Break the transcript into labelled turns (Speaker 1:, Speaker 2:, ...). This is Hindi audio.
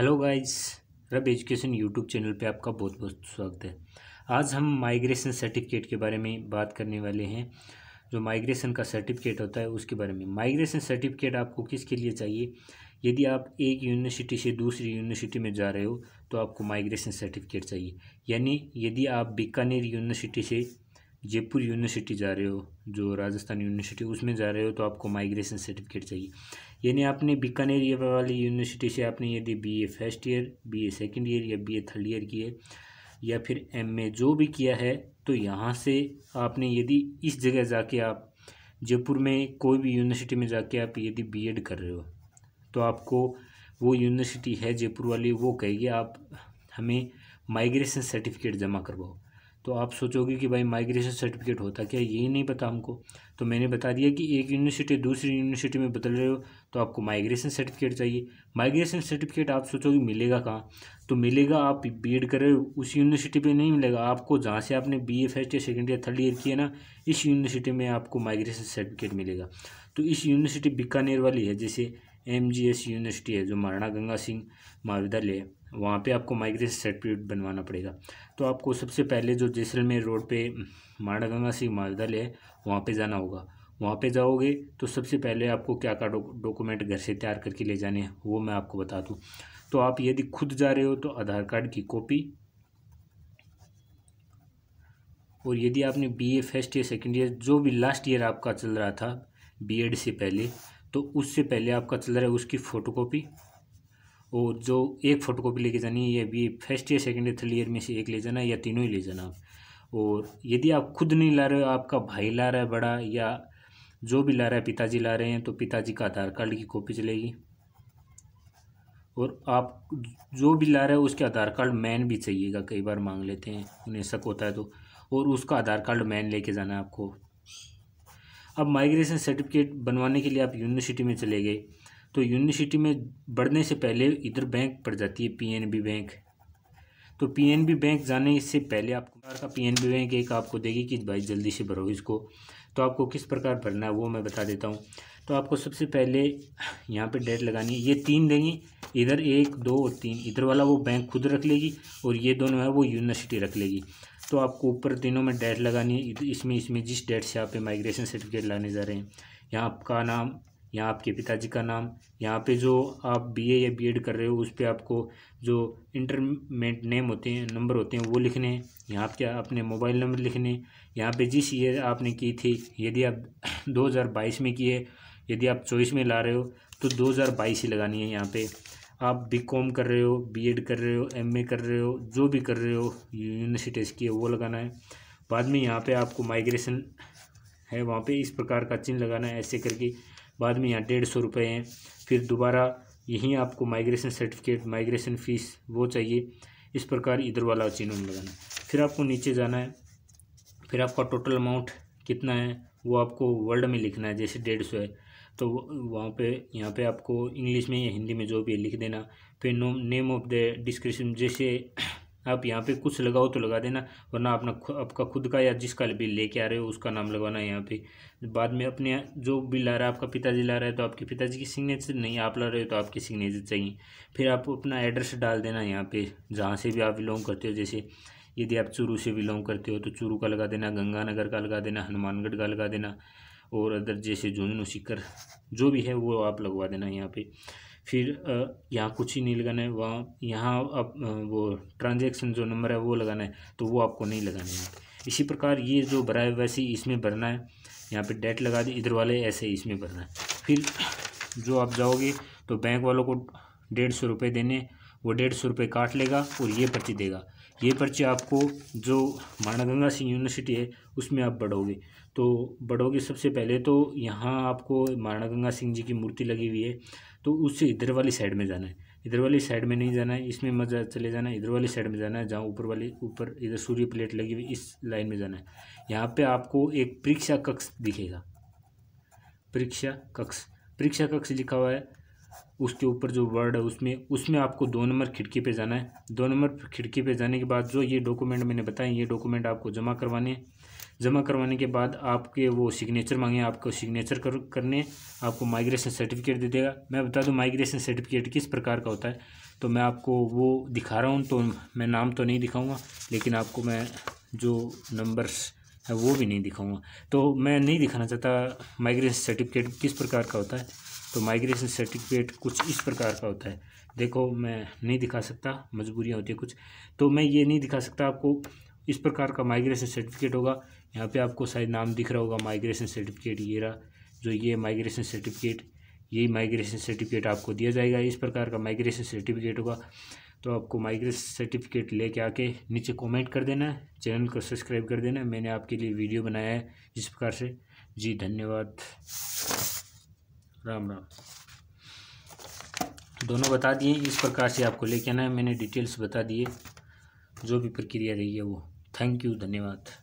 Speaker 1: hello guys Rab education YouTube channel पे आपका बहुत बहुत स्वागत है आज हम माइग्रेशन सर्टिफिकेट के बारे में बात करने वाले हैं जो माइग्रेशन का सर्टिफिकेट होता है उसके बारे में माइग्रेशन सर्टिफिकेट आपको किसके लिए चाहिए यदि आप एक यूनिवर्सिटी से दूसरी यूनिवर्सिटी में जा रहे हो तो आपको माइग्रेशन सर्टिफिकेट चाहिए यानी यदि आप बीकानेर यूनिवर्सिटी से जयपुर यूनिवर्सिटी जा रहे हो जो राजस्थान यूनिवर्सिटी उसमें जा रहे हो तो आपको माइग्रेशन सर्टिफिकेट चाहिए यानी आपने बीकानेर वाली यूनिवर्सिटी से आपने यदि B A first year B A second year या बी ए थर्ड ईयर की है या फिर एम ए जो भी किया है तो यहाँ से आपने यदि इस जगह जाके आप जयपुर में कोई भी यूनिवर्सिटी में जाके आप यदि एड कर रहे हो तो आपको वो यूनिवर्सिटी है जयपुर वाली वो कहेगी आप हमें माइग्रेशन सर्टिफिकेट जमा करवाओ तो आप सोचोगे कि भाई माइग्रेशन सर्टिफिकेट होता क्या यही नहीं पता हमको तो मैंने बता दिया कि एक यूनिवर्सिटी दूसरी यूनिवर्सिटी में बदल रहे हो तो आपको माइग्रेशन सर्टिफिकेट चाहिए माइग्रेशन सर्टिफिकेट आप सोचोगे मिलेगा कहाँ तो मिलेगा आप बी एड कर रहे हो उस यूनिवर्सिटी पर नहीं मिलेगा आपको जहाँ से आपने बी ए फर्स्ट या सेकेंड ईयर थर्ड ईयर किया ना इस यूनिवर्सिटी में आपको माइग्रेशन सर्टिफिकेट मिलेगा तो इस यूनिवर्सिटी बीकानेर वाली है जैसे एम यूनिवर्सिटी है जो महाराणा गंगा सिंह महाविद्यालय है वहाँ पे आपको माइग्रेशन सर्टिफिकेट बनवाना पड़ेगा तो आपको सबसे पहले जो जैसलमेर रोड पे माणा गंगा सिंह महाविद्यालय है वहाँ पे जाना होगा वहाँ पे जाओगे तो सबसे पहले आपको क्या क्या डॉक्यूमेंट घर से तैयार करके ले जाने हैं वो मैं आपको बता दूँ तो आप यदि खुद जा रहे हो तो आधार कार्ड की कॉपी और यदि आपने B A first year second year जो भी लास्ट ईयर आपका चल रहा था बी एड से पहले तो उससे पहले आपका चल रहा है उसकी फ़ोटोकॉपी और जो एक फ़ोटो कॉपी लेके जानी है या B first year second year third year में से एक ले जाना या तीनों ही ले जाना आप और यदि आप खुद नहीं ला रहे हो आपका भाई ला रहा है बड़ा या जो भी ला रहा है पिताजी ला रहे हैं तो पिताजी का आधार कार्ड की कॉपी चलेगी और आप जो भी ला रहे हो उसके आधार कार्ड मैन भी चाहिएगा कई बार मांग लेते हैं उन्हें शक होता है तो और उसका आधार कार्ड मैन लेके जाना है आपको अब माइग्रेशन सर्टिफिकेट बनवाने के लिए आप यूनिवर्सिटी में चले गए तो यूनिवर्सिटी में बढ़ने से पहले इधर बैंक पड़ जाती है पीएनबी बैंक तो पीएनबी बैंक जाने इससे पहले आपको का पीएनबी बैंक एक आपको देगी कि भाई जल्दी से भरो इसको तो आपको किस प्रकार भरना है वो मैं बता देता हूँ तो आपको सबसे पहले यहाँ पे डेट लगानी है ये तीन देंगी इधर एक दो और तीन इधर वाला वो बैंक खुद रख लेगी और ये दोनों है वो यूनिवर्सिटी रख लेगी तो आपको ऊपर तीनों में डेट लगानी है इसमें इसमें जिस डेट से आप माइग्रेशन सर्टिफिकेट लाने जा रहे हैं यहाँ आपका नाम यहाँ आपके पिताजी का नाम यहाँ पे जो आप बीए या बीएड कर रहे हो उस पर आपको जो इंटरमेंट नेम होते हैं नंबर होते हैं वो लिखने हैं यहाँ आपके अपने मोबाइल नंबर लिखने यहाँ पे जिस ईयर आपने की थी यदि आप 2022 में की है यदि आप चौबीस में ला रहे हो तो 2022 ही लगानी है यहाँ पे आप बी कॉम कर रहे हो बी कर रहे हो एम कर रहे हो जो भी कर रहे हो यूनिवर्सिटीज़ की वो लगाना है बाद में यहाँ पर आपको माइग्रेशन है वहाँ पे इस प्रकार का चिन्ह लगाना है ऐसे करके बाद में यहाँ डेढ़ सौ रुपये हैं फिर दोबारा यहीं आपको माइग्रेशन सर्टिफिकेट माइग्रेशन फ़ीस वो चाहिए इस प्रकार इधर वाला चिन्ह लगाना है फिर आपको नीचे जाना है फिर आपका टोटल अमाउंट कितना है वो आपको वर्ल्ड में लिखना है जैसे डेढ़ सौ है तो वहाँ पे यहाँ पे आपको इंग्लिश में या हिंदी में जो भी लिख देना फिर no name of the description जैसे आप यहाँ पे कुछ लगाओ तो लगा देना वरना अपना आपका खुद का या जिसका बिल लेके आ रहे हो उसका नाम लगाना यहाँ पे बाद में अपने जो बिल ला रहा है आपका पिताजी ला रहा है तो आपके पिताजी की सिग्नेचर नहीं आप ला रहे हो तो आपकी सिग्नेचर चाहिए फिर आप अपना एड्रेस डाल देना यहाँ पे जहाँ से भी आप बिलोंग करते हो जैसे यदि आप चूरू से बिलोंग करते हो तो चूरू का लगा देना गंगानगर का लगा देना हनुमानगढ़ का लगा देना और अदर जैसे झुंझुनू सिक्कर जो भी है वो आप लगवा देना यहाँ पे फिर यहाँ कुछ ही नहीं लगाना है वहाँ यहाँ आप वो ट्रांजेक्शन जो नंबर है वो लगाना है तो वो आपको नहीं लगाना है इसी प्रकार ये जो भरा है वैसे इसमें भरना है यहाँ पे डेट लगा दी इधर वाले ऐसे इसमें भरना है फिर जो आप जाओगे तो बैंक वालों को डेढ़ सौ रुपये देने वो डेढ़ सौ रुपये काट लेगा और ये पर्ची देगा ये पर्ची आपको जो गंगा सिंह यूनिवर्सिटी है उसमें आप बढ़ोगे तो बढ़ोगे सबसे पहले तो यहाँ आपको महाराणा सिंह जी की मूर्ति लगी हुई है तो उससे इधर वाली साइड में जाना है इधर वाली साइड में नहीं जाना है इसमें मत चले जाना है इधर वाली साइड में जाना है जहाँ ऊपर वाली ऊपर इधर सूर्य प्लेट लगी हुई इस लाइन में जाना है यहाँ पे आपको एक परीक्षा कक्ष दिखेगा परीक्षा कक्ष परीक्षा कक्ष लिखा हुआ है उसके ऊपर जो वर्ड है उसमें उसमें आपको दो नंबर खिड़की पे जाना है दो नंबर खिड़की पे जाने के बाद जो ये डॉक्यूमेंट मैंने बताए ये डॉक्यूमेंट आपको जमा करवाने जमा करवाने के बाद आपके वो सिग्नेचर मांगे आपको सिग्नेचर कर करने आपको माइग्रेशन सर्टिफिकेट दे देगा मैं बता दूँ माइग्रेशन सर्टिफिकेट किस प्रकार का होता है तो मैं आपको वो दिखा रहा हूँ तो मैं नाम तो नहीं दिखाऊँगा लेकिन आपको मैं जो नंबर्स है वो भी नहीं दिखाऊँगा तो मैं नहीं दिखाना चाहता माइग्रेशन सर्टिफिकेट किस प्रकार का होता है तो माइग्रेशन सर्टिफिकेट कुछ इस प्रकार का होता है देखो मैं नहीं दिखा सकता मजबूरियाँ होती है कुछ तो मैं ये नहीं दिखा सकता आपको इस प्रकार का माइग्रेशन सर्टिफिकेट होगा यहाँ पे आपको शायद नाम दिख रहा होगा माइग्रेशन सर्टिफिकेट ये रहा जो ये माइग्रेशन सर्टिफिकेट यही माइग्रेशन सर्टिफिकेट आपको दिया जाएगा इस प्रकार का माइग्रेशन सर्टिफिकेट होगा तो आपको माइग्रेशन सर्टिफिकेट लेके आके नीचे कमेंट कर देना है चैनल को सब्सक्राइब कर देना मैंने आपके लिए वीडियो बनाया है जिस प्रकार से जी धन्यवाद राम राम तो दोनों बता दिए इस प्रकार से आपको लेके आना है मैंने डिटेल्स बता दिए जो भी प्रक्रिया रही है वो थैंक यू धन्यवाद